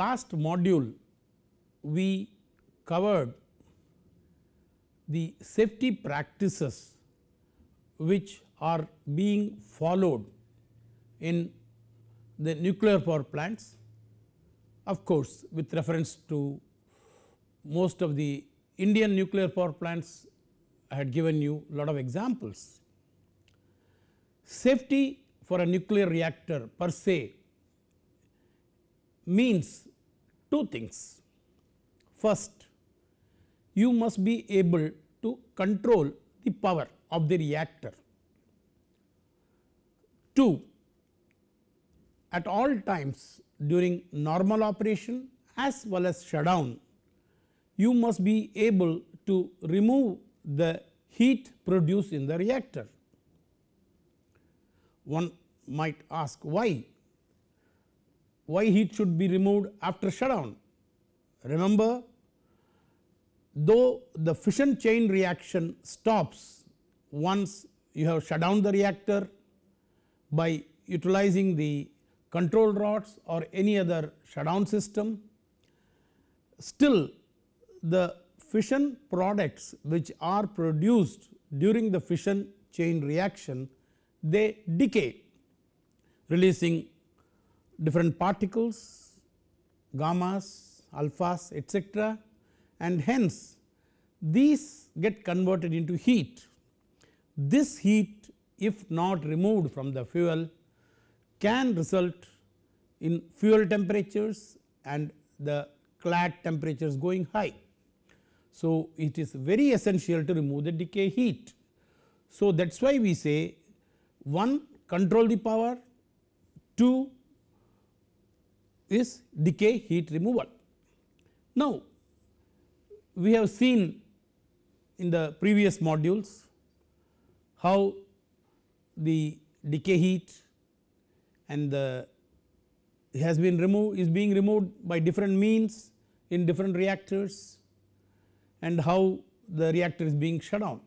last module we covered the safety practices which are being followed in the nuclear power plants of course with reference to most of the Indian nuclear power plants I had given you lot of examples. Safety for a nuclear reactor per se means two things. First, you must be able to control the power of the reactor. 2. At all times during normal operation as well as shutdown, you must be able to remove the heat produced in the reactor. One might ask why why heat should be removed after shutdown. Remember though the fission chain reaction stops once you have shut down the reactor by utilizing the control rods or any other shutdown system, still the fission products which are produced during the fission chain reaction they decay releasing different particles, gammas, alphas etc. and hence these get converted into heat. This heat if not removed from the fuel can result in fuel temperatures and the clad temperatures going high. So, it is very essential to remove the decay heat. So, that is why we say 1 control the power, 2 is decay heat removal. Now, we have seen in the previous modules how the decay heat and the has been removed is being removed by different means in different reactors and how the reactor is being shut down.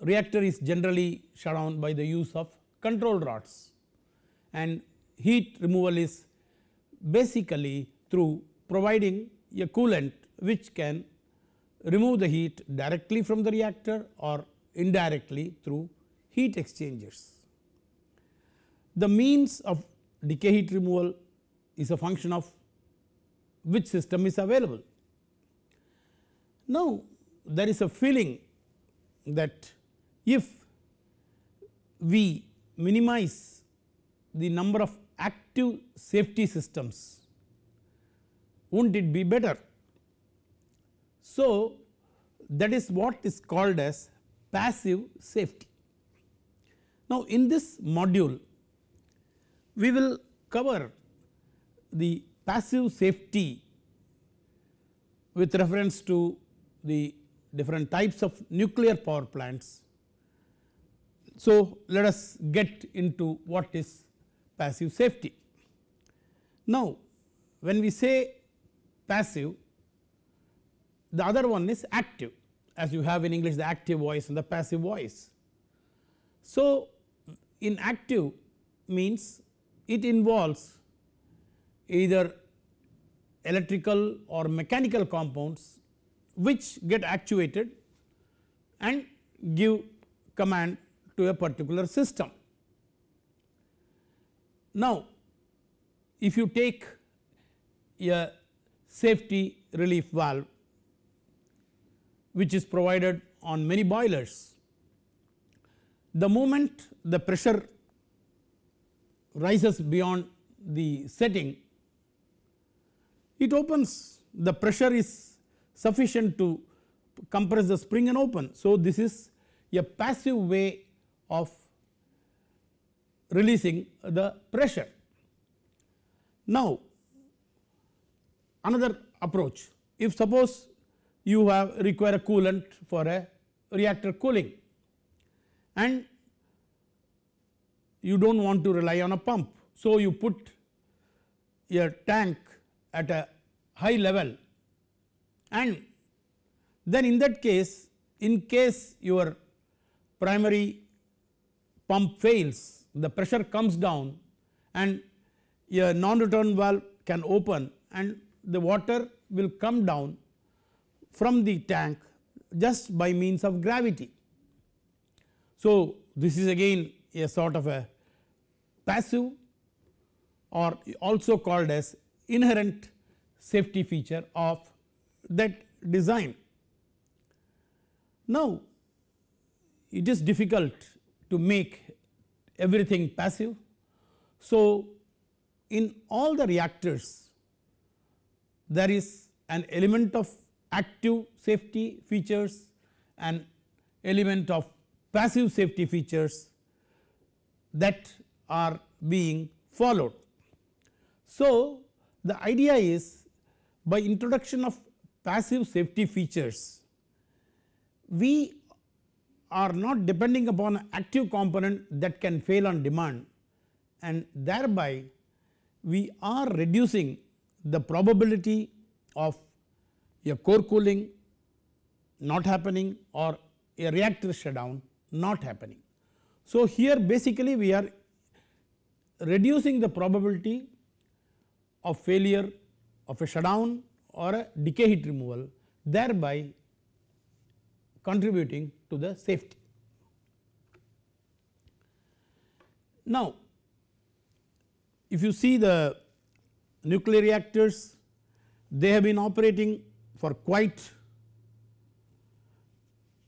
Reactor is generally shut down by the use of control rods and heat removal is basically through providing a coolant which can remove the heat directly from the reactor or indirectly through heat exchangers. The means of decay heat removal is a function of which system is available. Now, there is a feeling that if we minimize the number of active safety systems wouldn't it be better. So, that is what is called as passive safety. Now, in this module we will cover the passive safety with reference to the different types of nuclear power plants. So, let us get into what is passive safety. Now, when we say passive the other one is active as you have in English the active voice and the passive voice. So, in active means it involves either electrical or mechanical compounds which get actuated and give command to a particular system. Now, if you take a safety relief valve which is provided on many boilers, the moment the pressure rises beyond the setting, it opens the pressure is sufficient to compress the spring and open. So, this is a passive way of releasing the pressure. Now, another approach if suppose you have require a coolant for a reactor cooling and you do not want to rely on a pump. So, you put your tank at a high level and then in that case in case your primary pump fails the pressure comes down and a non-return valve can open and the water will come down from the tank just by means of gravity. So, this is again a sort of a passive or also called as inherent safety feature of that design. Now, it is difficult to make everything passive. So, in all the reactors there is an element of active safety features and element of passive safety features that are being followed. So, the idea is by introduction of passive safety features we are not depending upon active component that can fail on demand and thereby we are reducing the probability of a core cooling not happening or a reactor shutdown not happening. So, here basically we are reducing the probability of failure of a shutdown or a decay heat removal thereby contributing to the safety. Now, if you see the nuclear reactors, they have been operating for quite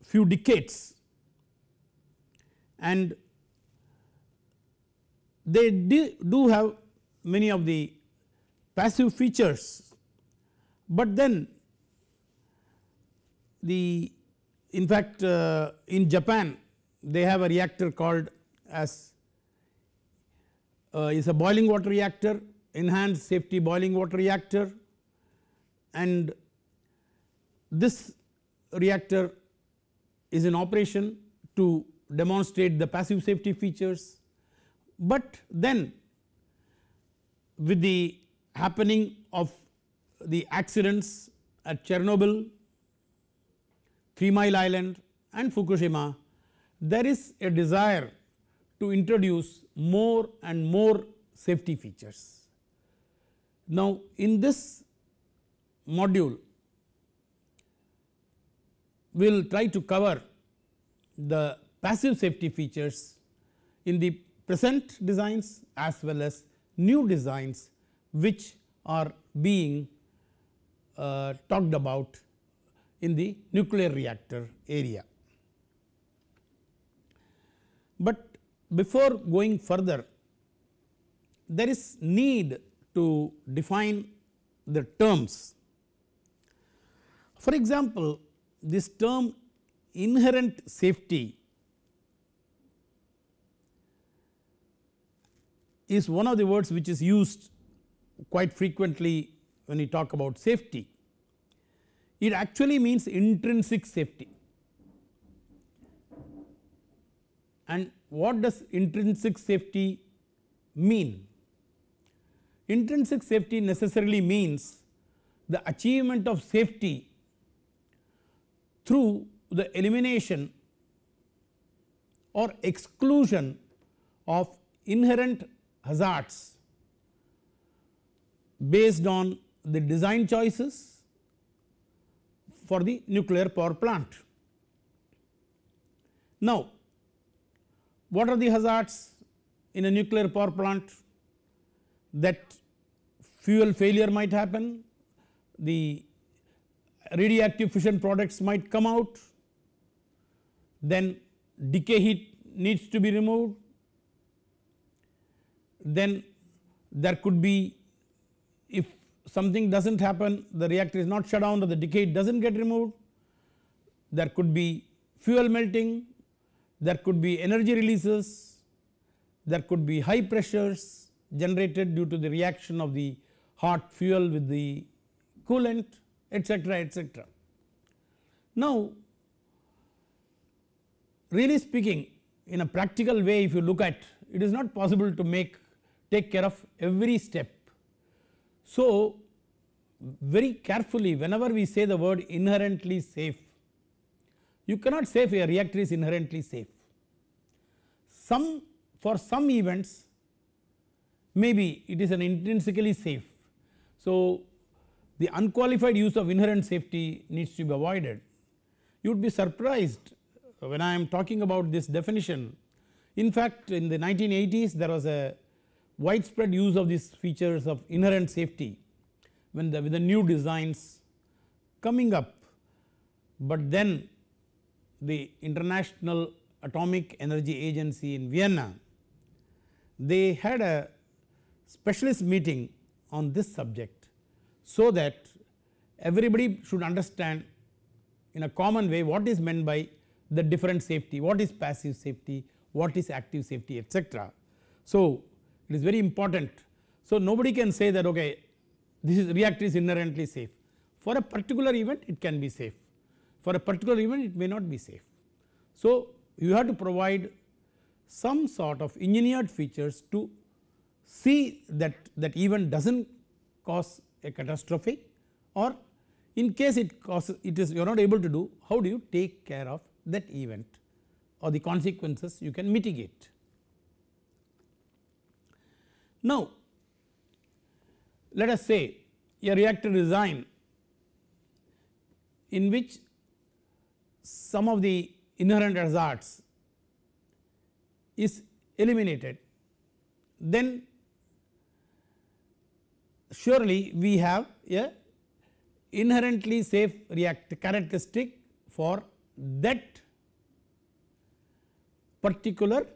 few decades and they do have many of the passive features, but then the in fact, uh, in Japan they have a reactor called as uh, is a boiling water reactor enhanced safety boiling water reactor and this reactor is in operation to demonstrate the passive safety features. But then with the happening of the accidents at Chernobyl Three Mile Island and Fukushima, there is a desire to introduce more and more safety features. Now, in this module, we will try to cover the passive safety features in the present designs as well as new designs which are being uh, talked about in the nuclear reactor area. But before going further there is need to define the terms. For example, this term inherent safety is one of the words which is used quite frequently when we talk about safety it actually means intrinsic safety. And what does intrinsic safety mean? Intrinsic safety necessarily means the achievement of safety through the elimination or exclusion of inherent hazards based on the design choices for the nuclear power plant. Now, what are the hazards in a nuclear power plant that fuel failure might happen, the radioactive fission products might come out, then decay heat needs to be removed, then there could be if something does not happen the reactor is not shut down or the decay does not get removed there could be fuel melting, there could be energy releases, there could be high pressures generated due to the reaction of the hot fuel with the coolant etc etc. Now really speaking in a practical way if you look at it is not possible to make take care of every step so, very carefully whenever we say the word inherently safe, you cannot say if a reactor is inherently safe. Some for some events maybe it is an intrinsically safe. So, the unqualified use of inherent safety needs to be avoided. You would be surprised when I am talking about this definition. In fact, in the 1980s there was a widespread use of these features of inherent safety when the with the new designs coming up, but then the International Atomic Energy Agency in Vienna, they had a specialist meeting on this subject. So that everybody should understand in a common way what is meant by the different safety, what is passive safety, what is active safety etc. So, it is very important. So nobody can say that okay this is reactor is inherently safe for a particular event it can be safe for a particular event it may not be safe. So you have to provide some sort of engineered features to see that that event does not cause a catastrophe or in case it causes it is you are not able to do how do you take care of that event or the consequences you can mitigate. Now, let us say a reactor design in which some of the inherent hazards is eliminated, then surely we have a inherently safe reactor characteristic for that particular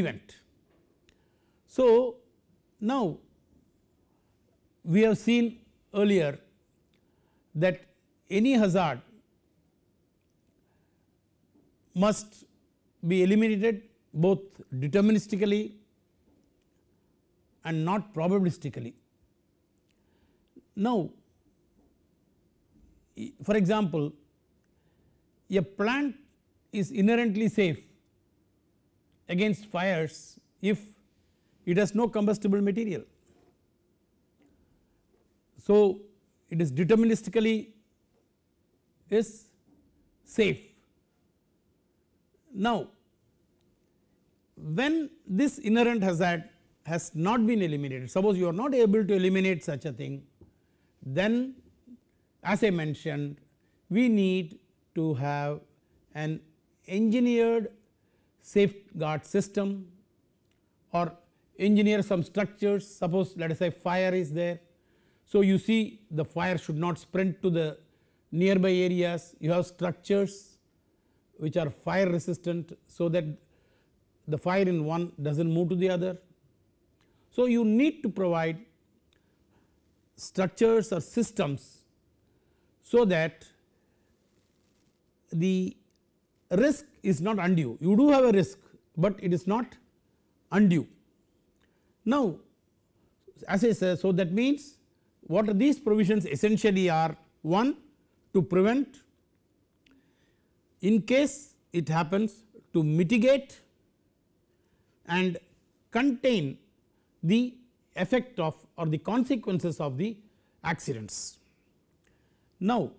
event. So, now we have seen earlier that any hazard must be eliminated both deterministically and not probabilistically. Now, for example, a plant is inherently safe against fires if it has no combustible material. So, it is deterministically is safe. Now, when this inherent hazard has not been eliminated, suppose you are not able to eliminate such a thing, then as I mentioned we need to have an engineered safeguard system or engineer some structures suppose let us say fire is there. So you see the fire should not spread to the nearby areas you have structures which are fire resistant so that the fire in one does not move to the other. So you need to provide structures or systems so that the risk is not undue you do have a risk but it is not undue now as I said so that means what are these provisions essentially are one to prevent in case it happens to mitigate and contain the effect of or the consequences of the accidents. Now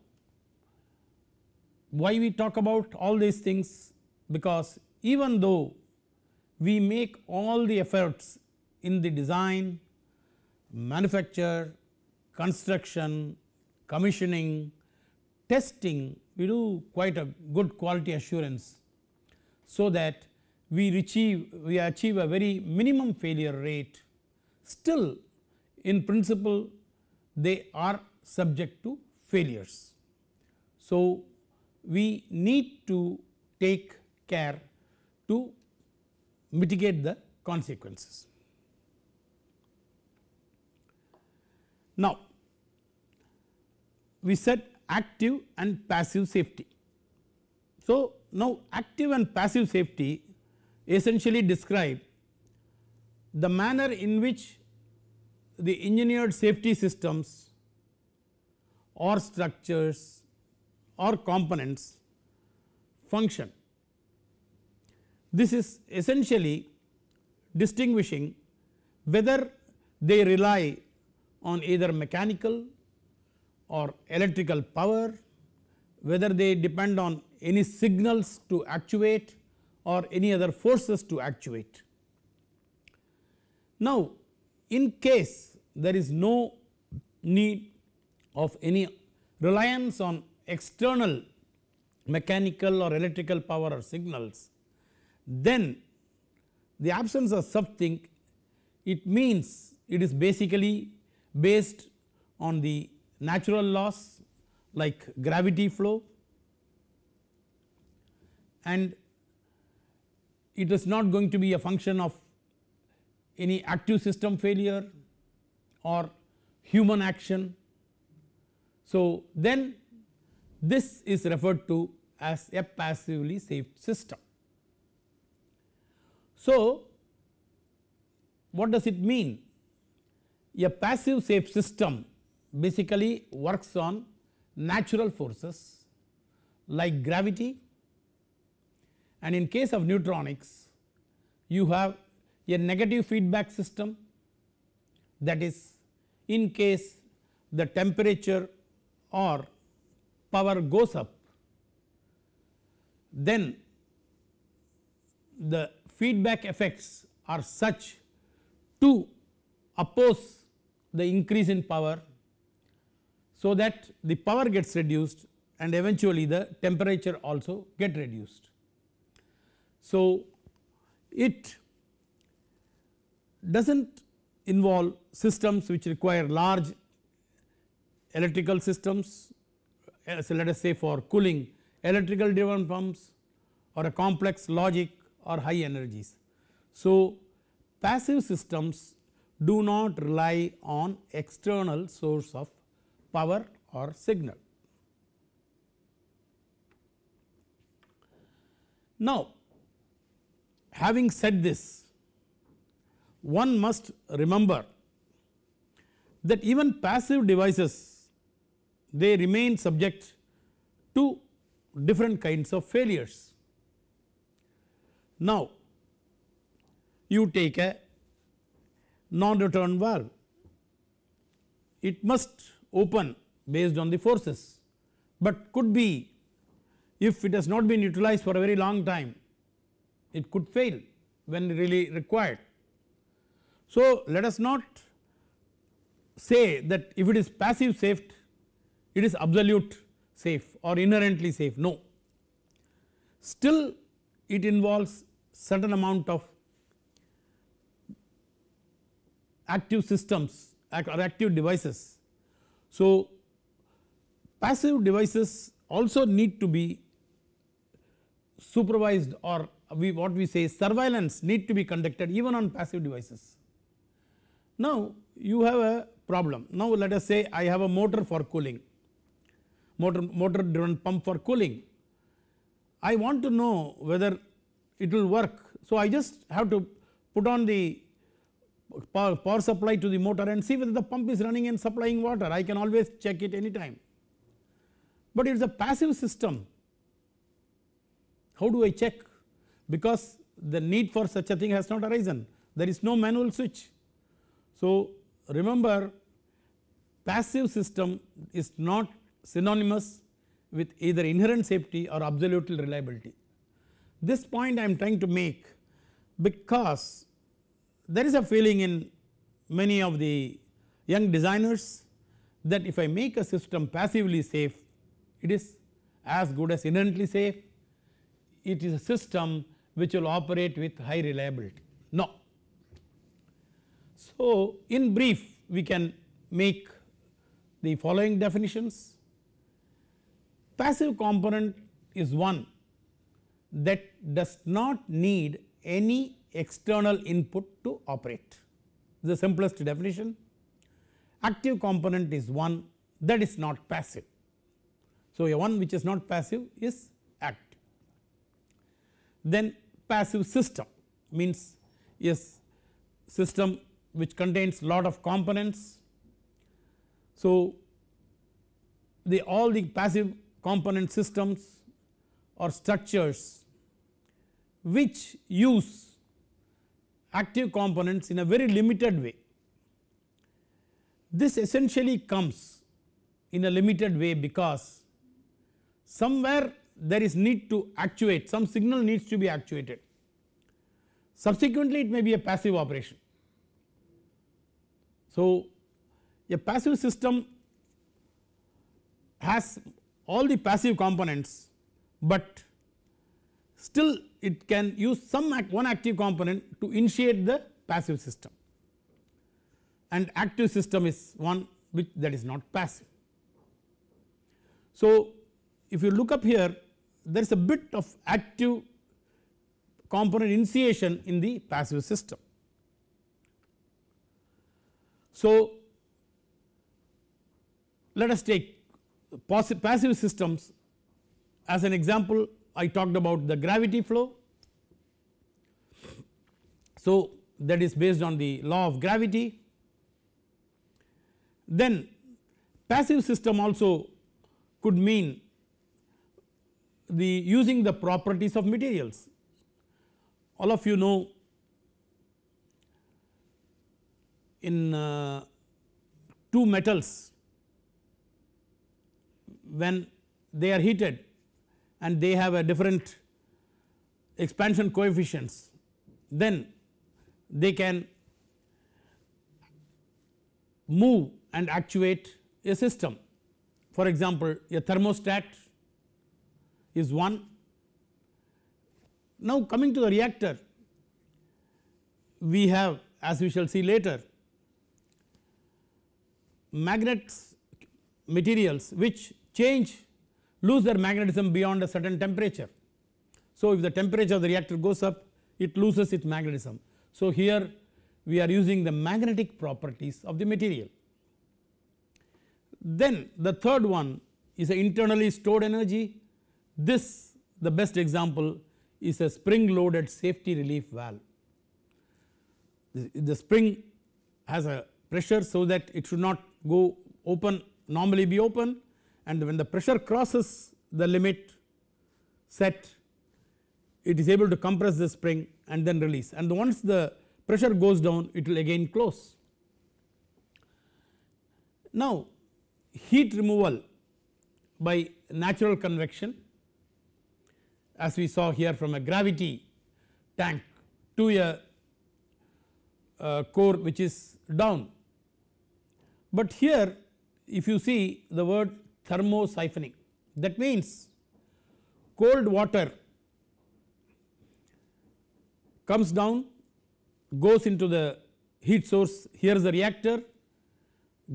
why we talk about all these things because even though we make all the efforts in the design, manufacture, construction, commissioning, testing we do quite a good quality assurance. So that we achieve, we achieve a very minimum failure rate still in principle they are subject to failures. So, we need to take care to mitigate the consequences. Now, we said active and passive safety. So, now active and passive safety essentially describe the manner in which the engineered safety systems or structures or components function. This is essentially distinguishing whether they rely on either mechanical or electrical power, whether they depend on any signals to actuate or any other forces to actuate. Now in case there is no need of any reliance on external mechanical or electrical power or signals, then the absence of something it means it is basically based on the natural laws like gravity flow and it is not going to be a function of any active system failure or human action. So, then this is referred to as a passively saved system. So, what does it mean a passive safe system basically works on natural forces like gravity and in case of neutronics you have a negative feedback system that is in case the temperature or power goes up then the feedback effects are such to oppose the increase in power so that the power gets reduced and eventually the temperature also get reduced. So, it does not involve systems which require large electrical systems eh, so let us say for cooling electrical driven pumps or a complex logic or high energies. So, passive systems do not rely on external source of power or signal. Now, having said this, one must remember that even passive devices they remain subject to different kinds of failures. Now, you take a non-return valve. It must open based on the forces, but could be if it has not been utilized for a very long time, it could fail when really required. So, let us not say that if it is passive safe, it is absolute safe or inherently safe, no. Still it involves certain amount of active systems or active devices. So, passive devices also need to be supervised or we what we say surveillance need to be conducted even on passive devices. Now you have a problem now let us say I have a motor for cooling motor motor driven pump for cooling I want to know whether it will work so I just have to put on the power, power supply to the motor and see whether the pump is running and supplying water. I can always check it anytime. But it is a passive system. How do I check? Because the need for such a thing has not arisen. There is no manual switch. So remember passive system is not synonymous with either inherent safety or absolute reliability. This point I am trying to make because there is a feeling in many of the young designers that if I make a system passively safe it is as good as inherently safe it is a system which will operate with high reliability no. So in brief we can make the following definitions passive component is one that does not need any external input to operate the simplest definition active component is one that is not passive. So, a one which is not passive is active. Then passive system means yes system which contains lot of components. So, the all the passive component systems or structures which use active components in a very limited way. This essentially comes in a limited way because somewhere there is need to actuate some signal needs to be actuated subsequently it may be a passive operation. So a passive system has all the passive components but still it can use some act one active component to initiate the passive system and active system is one which that is not passive. So if you look up here there is a bit of active component initiation in the passive system. So let us take passive systems as an example I talked about the gravity flow. So, that is based on the law of gravity. Then passive system also could mean the using the properties of materials. All of you know in uh, two metals when they are heated and they have a different expansion coefficients then they can move and actuate a system. For example, a thermostat is one. Now coming to the reactor we have as we shall see later magnets materials which change lose their magnetism beyond a certain temperature. So if the temperature of the reactor goes up it loses its magnetism. So here we are using the magnetic properties of the material. Then the third one is the internally stored energy this the best example is a spring loaded safety relief valve. The, the spring has a pressure so that it should not go open normally be open and when the pressure crosses the limit set it is able to compress the spring and then release and once the pressure goes down it will again close. Now heat removal by natural convection as we saw here from a gravity tank to a uh, core which is down. But here if you see the word thermo siphoning that means cold water comes down goes into the heat source here is the reactor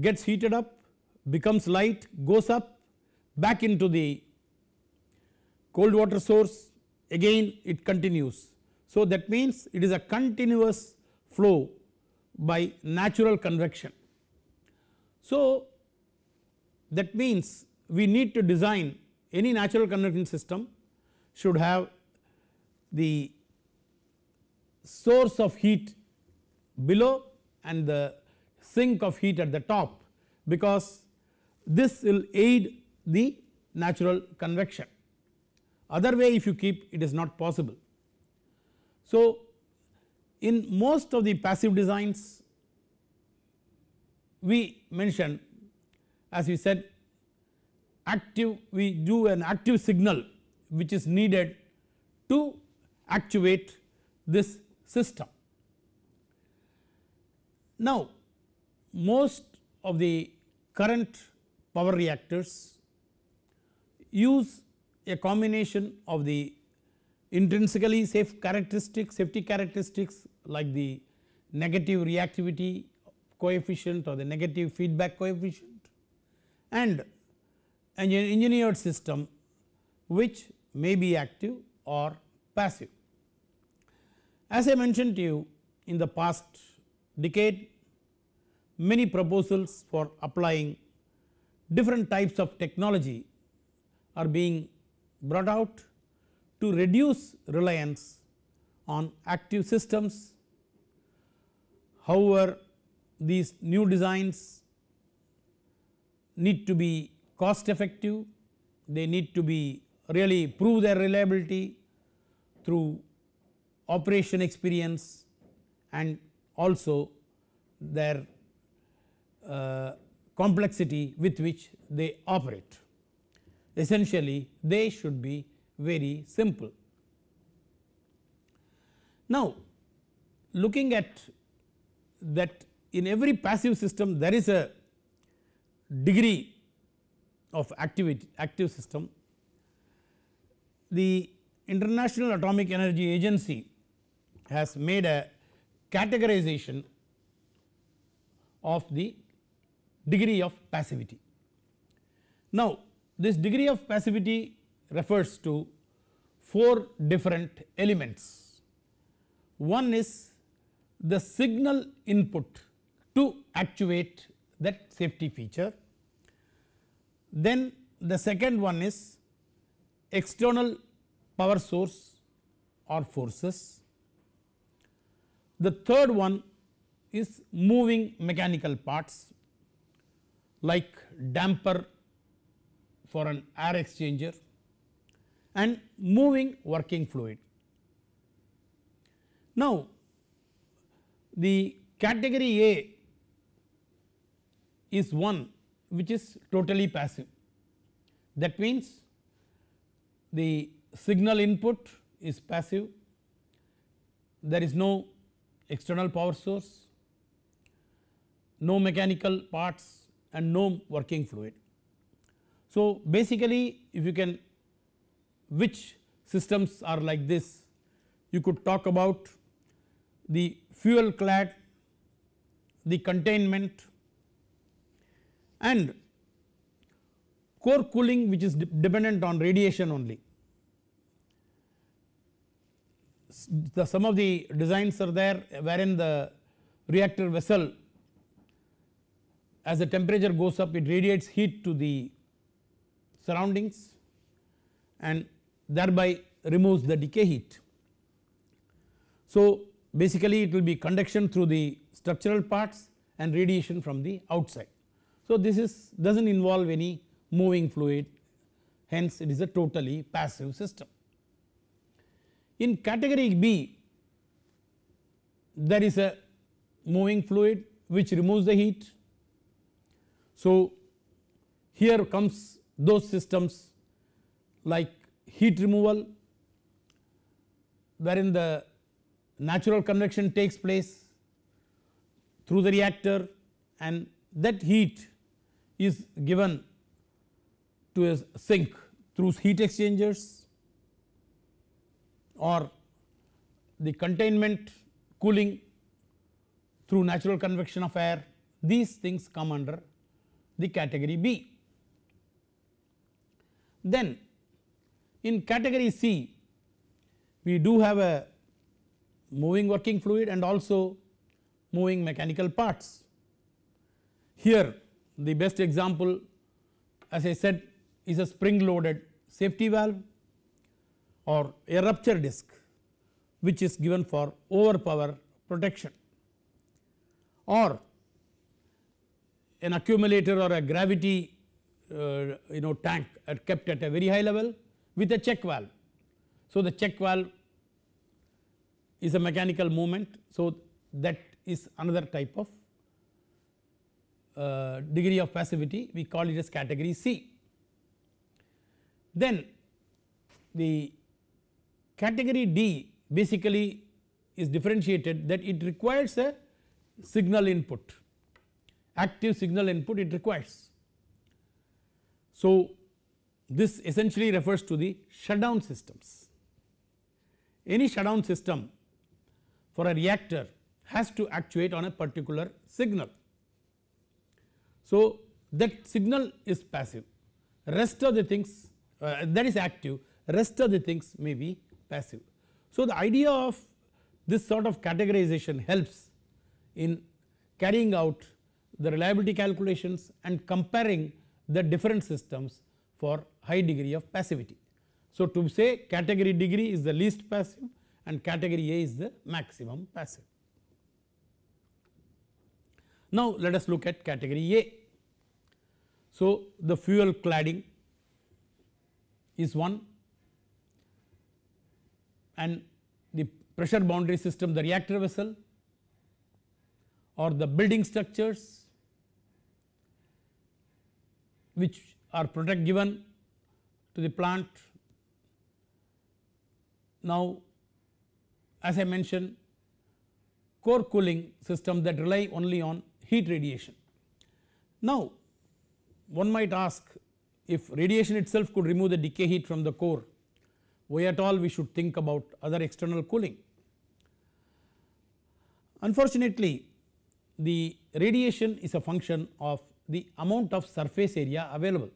gets heated up becomes light goes up back into the cold water source again it continues. So that means it is a continuous flow by natural convection. So that means we need to design any natural convection system should have the source of heat below and the sink of heat at the top because this will aid the natural convection other way if you keep it is not possible. So in most of the passive designs we mention as we said active we do an active signal which is needed to activate this system. Now most of the current power reactors use a combination of the intrinsically safe characteristics safety characteristics like the negative reactivity coefficient or the negative feedback coefficient and an engineered system which may be active or passive. As I mentioned to you in the past decade many proposals for applying different types of technology are being brought out to reduce reliance on active systems. However, these new designs need to be cost effective, they need to be really prove their reliability through operation experience and also their uh, complexity with which they operate. Essentially they should be very simple. Now looking at that in every passive system there is a degree of activity active system. The International Atomic Energy Agency has made a categorization of the degree of passivity. Now this degree of passivity refers to four different elements. One is the signal input to actuate that safety feature. Then the second one is external power source or forces. The third one is moving mechanical parts like damper for an air exchanger and moving working fluid. Now, the category A is one which is totally passive. That means the signal input is passive, there is no external power source, no mechanical parts and no working fluid. So, basically if you can which systems are like this you could talk about the fuel clad, the containment and core cooling which is de dependent on radiation only. the, some of the designs are there wherein the reactor vessel as the temperature goes up it radiates heat to the surroundings and thereby removes the decay heat. So basically it will be conduction through the structural parts and radiation from the outside. So, this is does not involve any moving fluid hence it is a totally passive system. In category B there is a moving fluid which removes the heat. So, here comes those systems like heat removal wherein the natural convection takes place through the reactor and that heat is given to a sink through heat exchangers or the containment cooling through natural convection of air these things come under the category B. Then in category C we do have a moving working fluid and also moving mechanical parts. Here the best example as I said is a spring loaded safety valve or a rupture disc which is given for overpower protection or an accumulator or a gravity uh, you know tank kept at a very high level with a check valve. So, the check valve is a mechanical movement. So, that is another type of uh, degree of passivity we call it as category C. Then the category D basically is differentiated that it requires a signal input active signal input it requires. So this essentially refers to the shutdown systems any shutdown system for a reactor has to actuate on a particular signal so, that signal is passive rest of the things uh, that is active rest of the things may be passive. So, the idea of this sort of categorization helps in carrying out the reliability calculations and comparing the different systems for high degree of passivity. So, to say category degree is the least passive and category A is the maximum passive. Now, let us look at category A. So, the fuel cladding is one and the pressure boundary system the reactor vessel or the building structures which are protect given to the plant. Now as I mentioned core cooling system that rely only on heat radiation. Now one might ask if radiation itself could remove the decay heat from the core why at all we should think about other external cooling. Unfortunately the radiation is a function of the amount of surface area available.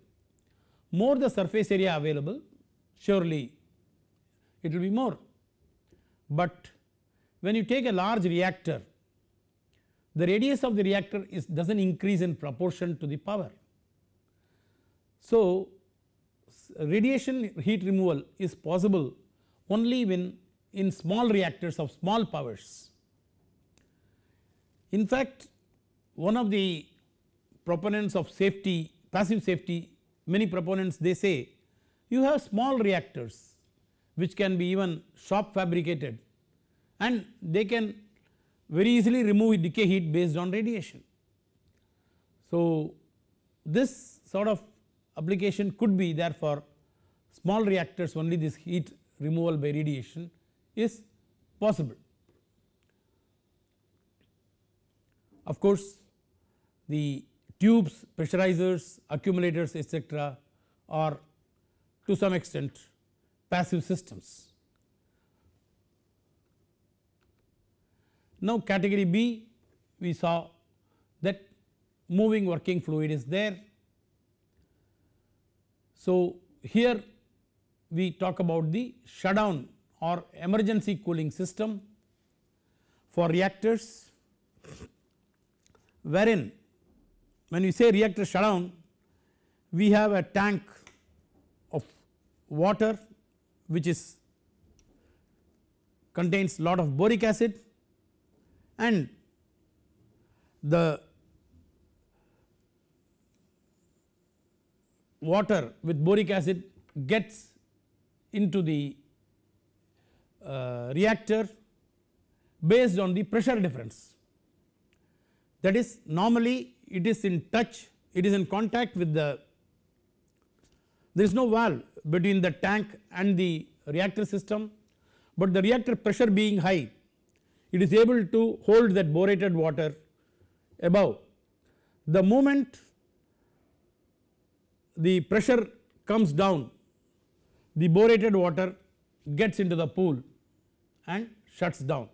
More the surface area available surely it will be more. But when you take a large reactor the radius of the reactor is does not increase in proportion to the power. So, radiation heat removal is possible only when in small reactors of small powers. In fact, one of the proponents of safety passive safety many proponents they say you have small reactors which can be even shop fabricated and they can very easily remove decay heat based on radiation. So, this sort of application could be there for small reactors only this heat removal by radiation is possible. Of course, the tubes, pressurizers, accumulators etc are to some extent passive systems. Now category B we saw that moving working fluid is there. So here we talk about the shutdown or emergency cooling system for reactors wherein when we say reactor shutdown we have a tank of water which is contains lot of boric acid and the water with boric acid gets into the uh, reactor based on the pressure difference. That is normally it is in touch, it is in contact with the, there is no valve between the tank and the reactor system, but the reactor pressure being high it is able to hold that borated water above. The moment the pressure comes down the borated water gets into the pool and shuts down.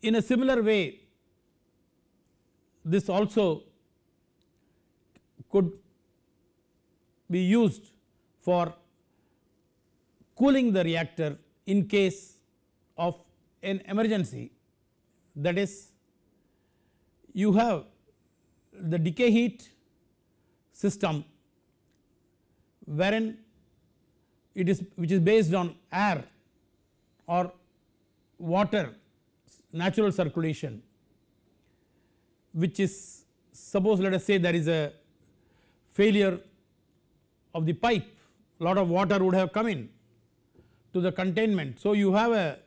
In a similar way this also could be used for cooling the reactor in case of an emergency that is you have the decay heat system wherein it is which is based on air or water natural circulation which is suppose let us say there is a failure of the pipe lot of water would have come in to the containment. So, you have a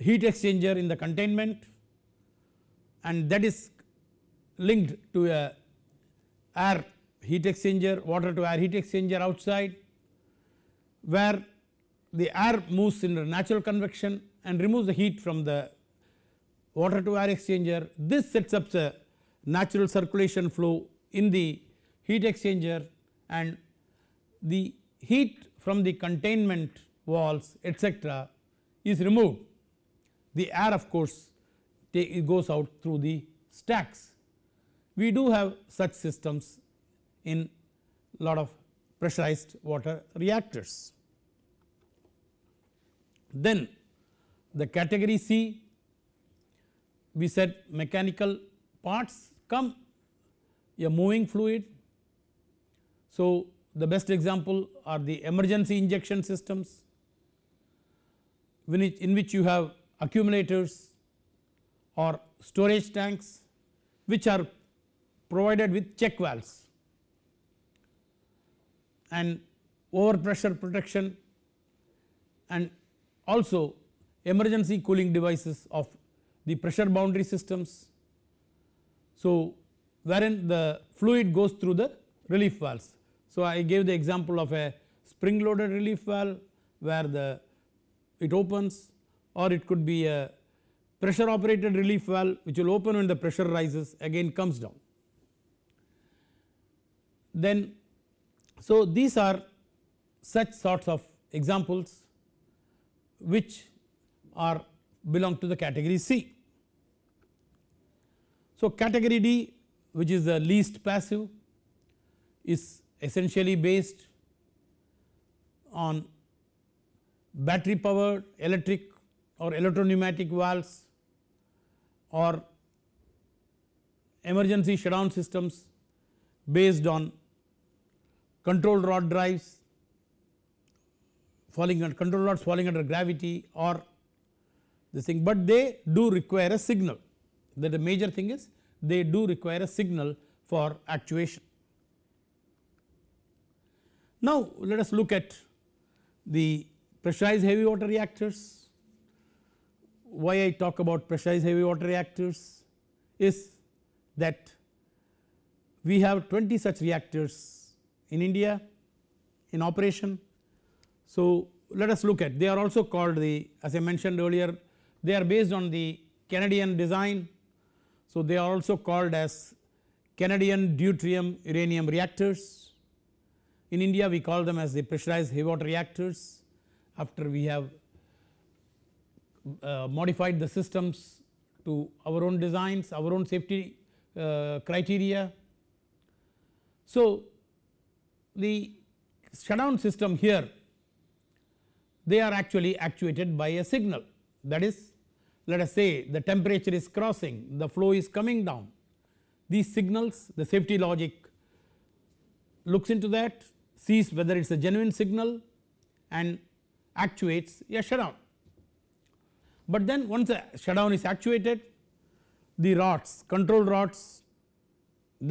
heat exchanger in the containment and that is linked to a air heat exchanger, water to air heat exchanger outside where the air moves in natural convection and removes the heat from the water to air exchanger. This sets up the natural circulation flow in the heat exchanger and the heat from the containment walls etc., is removed the air of course it goes out through the stacks. We do have such systems in lot of pressurized water reactors. Then the category C we said mechanical parts come a moving fluid. So, the best example are the emergency injection systems in which you have accumulators or storage tanks which are provided with check valves and overpressure protection and also emergency cooling devices of the pressure boundary systems. So, wherein the fluid goes through the relief valves. So, I gave the example of a spring loaded relief valve where the it opens or it could be a pressure operated relief valve which will open when the pressure rises again comes down. Then so these are such sorts of examples which are belong to the category C. So category D which is the least passive is essentially based on battery powered electric or pneumatic valves or emergency shutdown systems based on control rod drives falling under control rods falling under gravity or this thing, but they do require a signal that the major thing is they do require a signal for actuation. Now, let us look at the pressurized heavy water reactors why I talk about pressurized heavy water reactors is that we have 20 such reactors in India in operation. So, let us look at they are also called the as I mentioned earlier they are based on the Canadian design. So, they are also called as Canadian deuterium uranium reactors. In India we call them as the pressurized heavy water reactors after we have uh, modified the systems to our own designs, our own safety uh, criteria. So, the shutdown system here they are actually actuated by a signal that is let us say the temperature is crossing, the flow is coming down. These signals the safety logic looks into that sees whether it is a genuine signal and actuates a shutdown. But then once the shutdown is actuated the rods control rods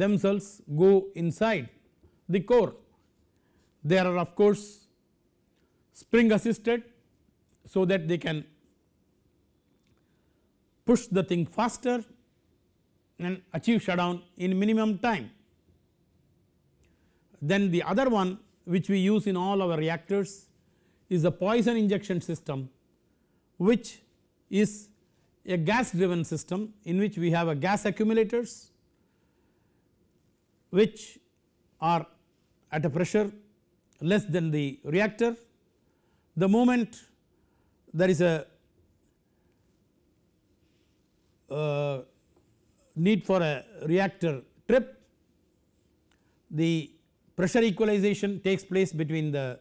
themselves go inside the core. There are of course spring assisted so that they can push the thing faster and achieve shutdown in minimum time. Then the other one which we use in all our reactors is the poison injection system which is a gas driven system in which we have a gas accumulators which are at a pressure less than the reactor. The moment there is a uh, need for a reactor trip the pressure equalization takes place between the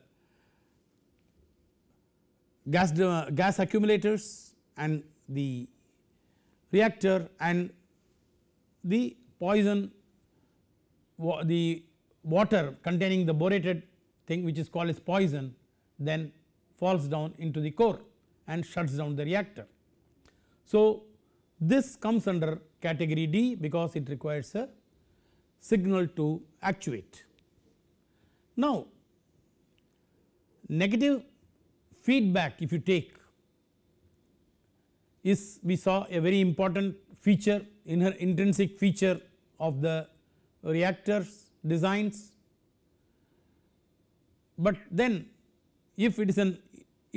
gas, gas accumulators and the reactor and the poison the water containing the borated thing which is called as poison then falls down into the core and shuts down the reactor. So, this comes under category D because it requires a signal to actuate. Now, negative feedback if you take is we saw a very important feature in her intrinsic feature of the reactors designs. But then if it is an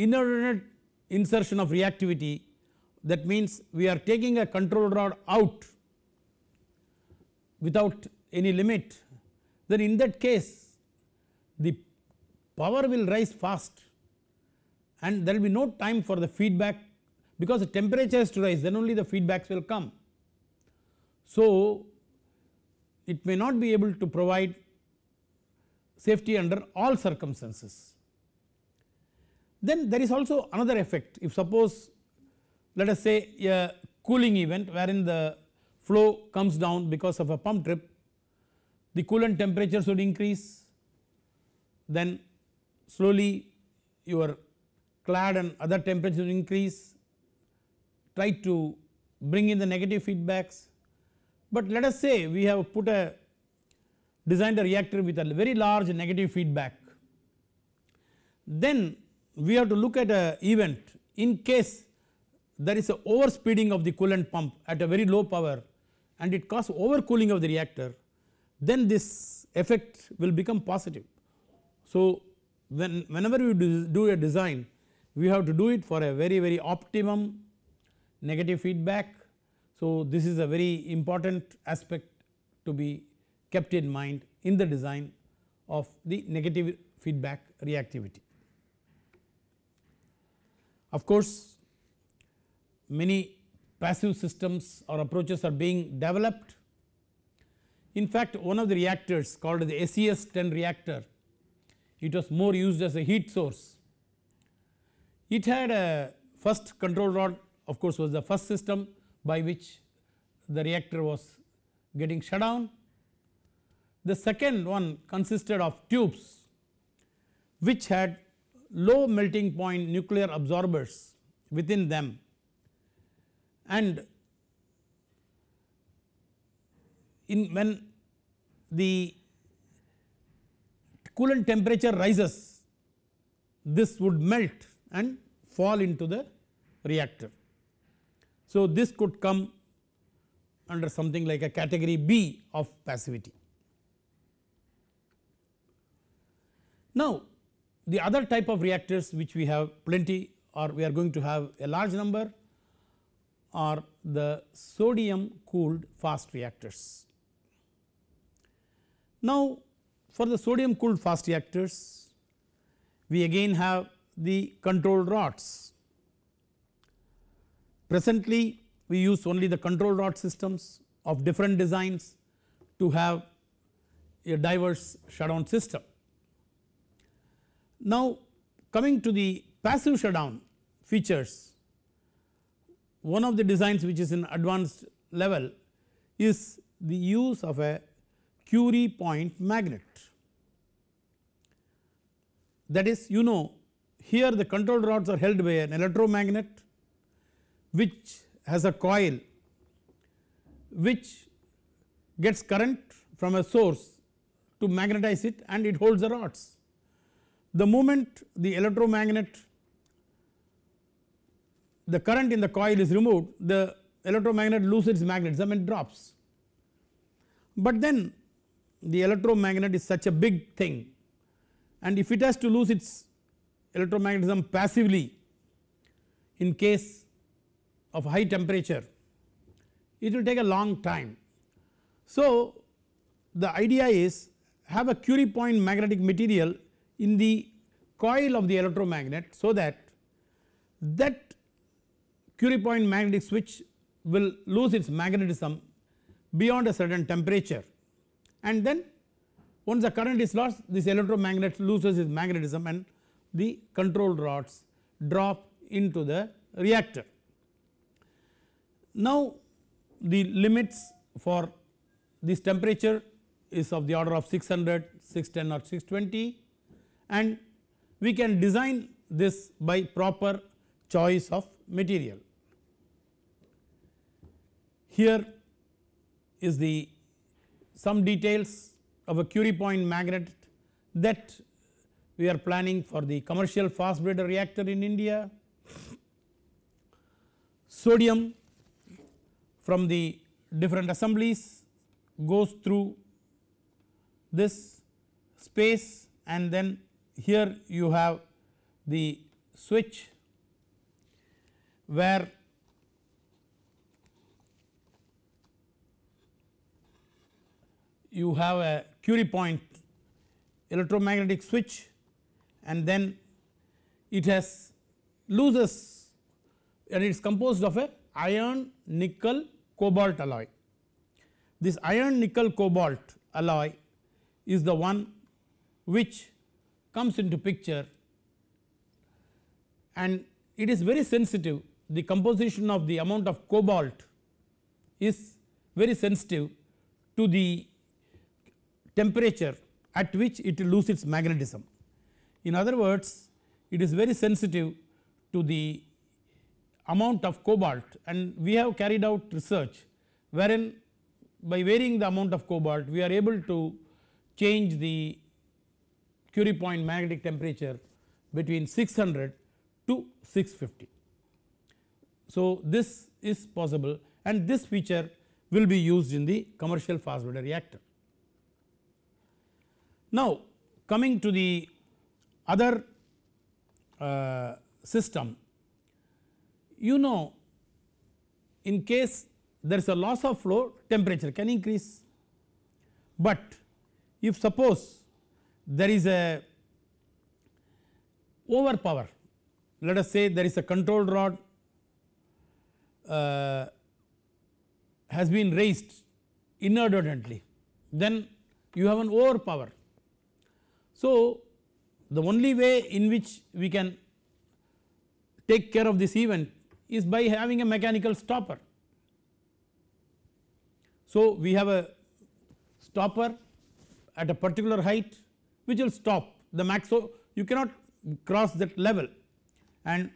inordinate insertion of reactivity that means we are taking a control rod out without any limit then in that case the power will rise fast and there will be no time for the feedback because the temperature has to rise then only the feedbacks will come. So, it may not be able to provide safety under all circumstances. Then there is also another effect if suppose let us say a cooling event wherein the flow comes down because of a pump trip the coolant temperature should increase then slowly your clad and other temperatures increase try to bring in the negative feedbacks. But let us say we have put a designed a reactor with a very large negative feedback. Then we have to look at a event in case there is a overspeeding of the coolant pump at a very low power and it causes overcooling of the reactor then this effect will become positive. So when whenever you do, do a design we have to do it for a very very optimum negative feedback. So, this is a very important aspect to be kept in mind in the design of the negative feedback reactivity. Of course, many passive systems or approaches are being developed. In fact, one of the reactors called the SES 10 reactor, it was more used as a heat source. It had a first control rod of course was the first system by which the reactor was getting shut down. The second one consisted of tubes which had low melting point nuclear absorbers within them and in when the coolant temperature rises this would melt and fall into the reactor. So, this could come under something like a category B of passivity. Now, the other type of reactors which we have plenty or we are going to have a large number are the sodium cooled fast reactors. Now, for the sodium cooled fast reactors we again have the control rods Presently we use only the control rod systems of different designs to have a diverse shutdown system. Now coming to the passive shutdown features one of the designs which is in advanced level is the use of a Curie point magnet. That is you know here the control rods are held by an electromagnet which has a coil which gets current from a source to magnetize it and it holds the rods. The moment the electromagnet the current in the coil is removed the electromagnet loses its magnetism and drops. But then the electromagnet is such a big thing and if it has to lose its electromagnetism passively in case of high temperature it will take a long time. So, the idea is have a Curie point magnetic material in the coil of the electromagnet so that that Curie point magnetic switch will lose its magnetism beyond a certain temperature and then once the current is lost this electromagnet loses its magnetism and the control rods drop into the reactor. Now, the limits for this temperature is of the order of 600, 610 or 620 and we can design this by proper choice of material. Here is the some details of a Curie point magnet that we are planning for the commercial fast breeder reactor in India. Sodium from the different assemblies goes through this space and then here you have the switch where you have a Curie point electromagnetic switch and then it has loses and it is composed of a iron nickel cobalt alloy. This iron nickel cobalt alloy is the one which comes into picture and it is very sensitive the composition of the amount of cobalt is very sensitive to the temperature at which it will lose its magnetism. In other words it is very sensitive to the amount of cobalt and we have carried out research wherein by varying the amount of cobalt we are able to change the Curie point magnetic temperature between 600 to 650. So, this is possible and this feature will be used in the commercial fast breeder reactor. Now, coming to the other uh, system you know in case there is a loss of flow temperature can increase. But if suppose there is a overpower let us say there is a control rod uh, has been raised inadvertently then you have an overpower. So the only way in which we can take care of this event is by having a mechanical stopper. So, we have a stopper at a particular height which will stop the max so you cannot cross that level and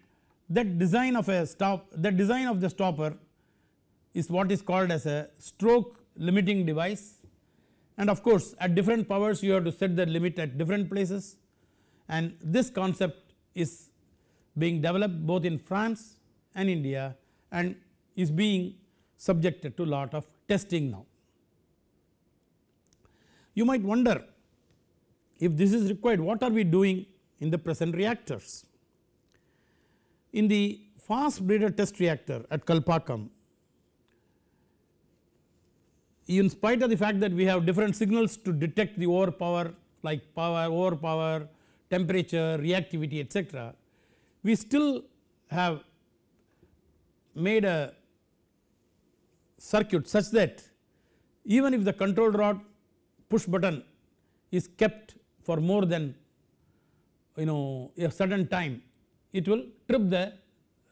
that design of a stop the design of the stopper is what is called as a stroke limiting device and of course at different powers you have to set the limit at different places and this concept is being developed both in France and India and is being subjected to lot of testing now. You might wonder if this is required what are we doing in the present reactors. In the fast breeder test reactor at Kalpakkam in spite of the fact that we have different signals to detect the overpower like power, overpower, temperature, reactivity etc. We still have made a circuit such that even if the control rod push button is kept for more than you know a certain time it will trip the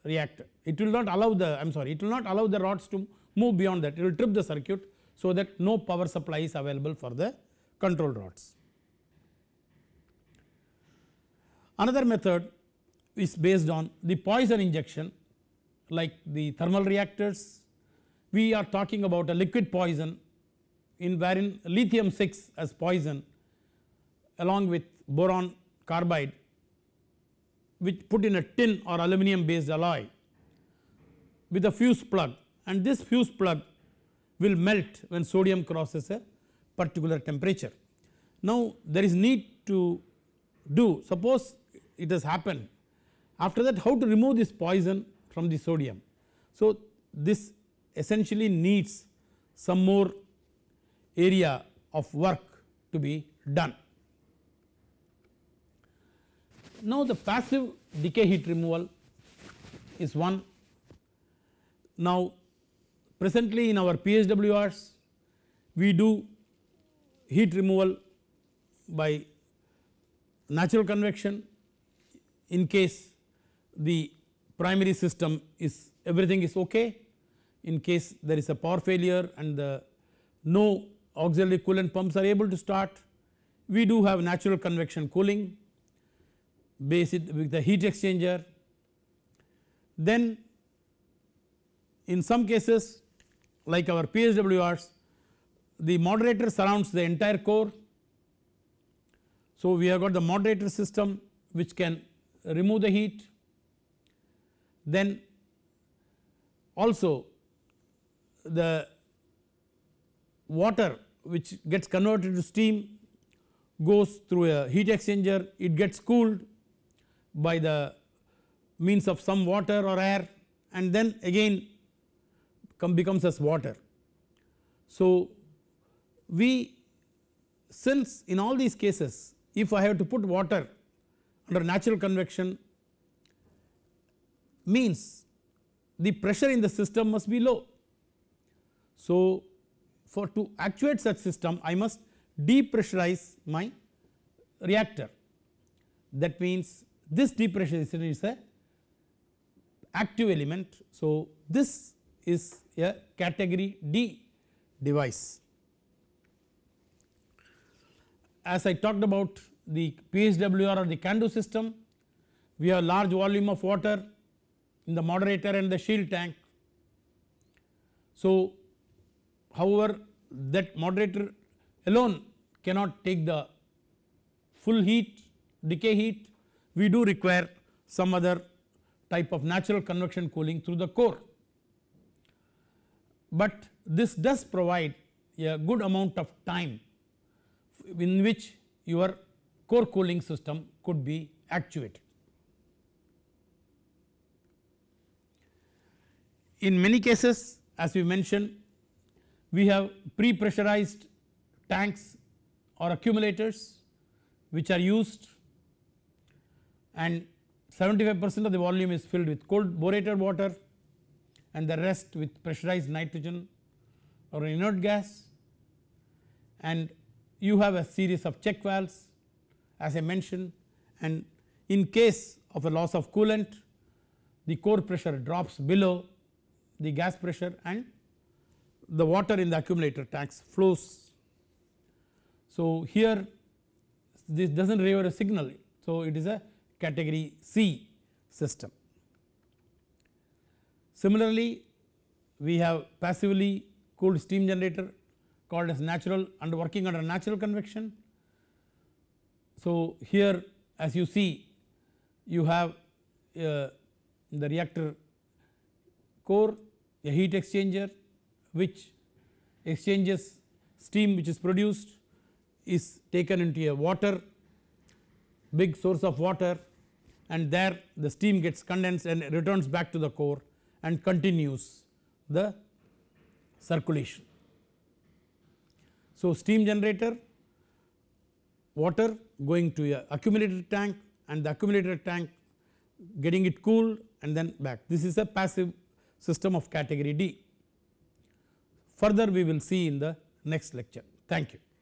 reactor it will not allow the I am sorry it will not allow the rods to move beyond that it will trip the circuit so that no power supply is available for the control rods. Another method is based on the poison injection like the thermal reactors. We are talking about a liquid poison in wherein lithium 6 as poison along with boron carbide which put in a tin or aluminum based alloy with a fuse plug and this fuse plug will melt when sodium crosses a particular temperature. Now there is need to do suppose it has happened after that how to remove this poison from the sodium. So, this essentially needs some more area of work to be done. Now, the passive decay heat removal is one. Now, presently in our PHWRs, we do heat removal by natural convection in case the primary system is everything is okay in case there is a power failure and the no auxiliary coolant pumps are able to start we do have natural convection cooling based with the heat exchanger. Then in some cases like our PSWRs the moderator surrounds the entire core. So, we have got the moderator system which can remove the heat then also the water which gets converted to steam goes through a heat exchanger it gets cooled by the means of some water or air and then again becomes as water. So, we since in all these cases if I have to put water under natural convection means the pressure in the system must be low. So, for to actuate such system I must depressurize my reactor that means this depressurization is a active element. So, this is a category D device. As I talked about the PHWR or the CANDU system, we have large volume of water in the moderator and the shield tank. So, however, that moderator alone cannot take the full heat decay heat we do require some other type of natural convection cooling through the core. But this does provide a good amount of time in which your core cooling system could be actuated. In many cases as we mentioned we have pre-pressurized tanks or accumulators which are used and 75 percent of the volume is filled with cold borated water and the rest with pressurized nitrogen or inert gas and you have a series of check valves as I mentioned and in case of a loss of coolant the core pressure drops below the gas pressure and the water in the accumulator tanks flows. So here this does not deliver a signal so it is a category C system. Similarly we have passively cooled steam generator called as natural under working under natural convection. So here as you see you have uh, the reactor core a heat exchanger which exchanges steam which is produced is taken into a water big source of water and there the steam gets condensed and returns back to the core and continues the circulation. So, steam generator water going to a accumulator tank and the accumulator tank getting it cooled and then back this is a passive system of category D. Further we will see in the next lecture. Thank you.